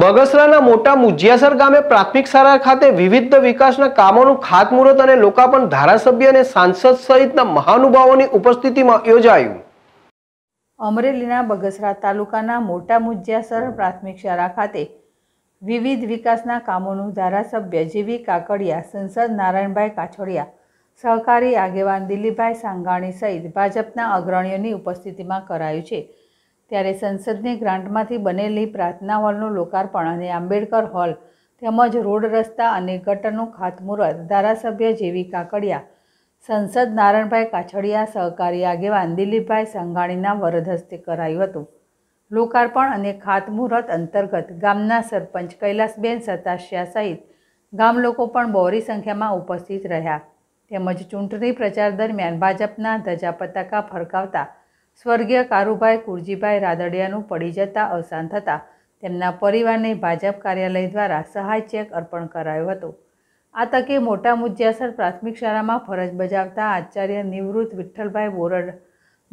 બગસરાના મોટા મુજિયાસર ગામે પ્રાથમિક શાળા ખાતે વિવિધ વિકાસના કામોનું ખાતમુહૂર્ત અને લોકાર્પણ ધારાસભ્ય અને સાંસદ સહિતના મહાનુભાવોની ઉપસ્થિતિમાં યોજાયું અમરેલીના બગસરા તાલુકાના મોટા મુજિયાસર પ્રાથમિક શાળા ખાતે વિવિધ વિકાસના કામોનું ધારાસભ્ય જીવી કાકડિયા સંસદ નારાયણભાઈ કાછોડિયા સહકારી આગેવાન દિલીપભાઈ સાંગાણી સહિત ભાજપના અગ્રણીઓની ઉપસ્થિતિમાં કરાયું છે ત્યારે સંસદની ગ્રાન્ટમાંથી બનેલી પ્રાર્થના હોલનું લોકાર્પણ અને આંબેડકર હોલ તેમજ રોડ રસ્તા અને ગટરનું ખાતમુહૂર્ત ધારાસભ્ય જેવી કાકડિયા સંસદ નારાયણભાઈ કાછડિયા સહકારી આગેવાન દિલીપભાઈ સંઘાણીના વરદ હસ્તે કરાયું હતું લોકાર્પણ અને ખાતમુહૂર્ત અંતર્ગત ગામના સરપંચ કૈલાસબેન સતાશિયા સહિત ગામ લોકો પણ બહોરી સંખ્યામાં ઉપસ્થિત રહ્યા તેમજ ચૂંટણી પ્રચાર દરમિયાન ભાજપના ધજા પતાકા ફરકાવતા સ્વર્ગીય કારુભાઈ કુરજીભાઈ રાદડિયાનું પડી જતાં અવસાન થતાં તેમના પરિવારને ભાજપ કાર્યાલય દ્વારા સહાય ચેક અર્પણ કરાયો હતો આ તકે મોટા મુજ્યાસર પ્રાથમિક શાળામાં ફરજ બજાવતા આચાર્ય નિવૃત્ત વિઠ્ઠલભાઈ બોરડ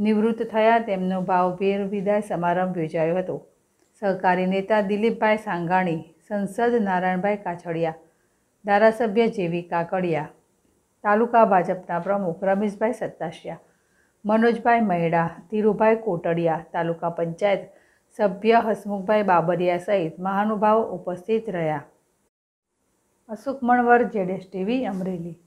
નિવૃત્ત થયા તેમનો ભાવભેર વિદાય સમારંભ યોજાયો હતો સહકારી નેતા દિલીપભાઈ સાંગાણી સંસદ નારાયણભાઈ કાછડિયા ધારાસભ્ય જેવી કાકડિયા તાલુકા ભાજપના પ્રમુખ રમેશભાઈ સત્તાશિયા મનોજભાઈ મહેડા ધીરુભાઈ કોટડિયા તાલુકા પંચાયત સભ્ય હસમુખભાઈ બાબરિયા સહિત મહાનુભાવો ઉપસ્થિત રહ્યા અશોક મણવર જેડેશ ટીવી અમરેલી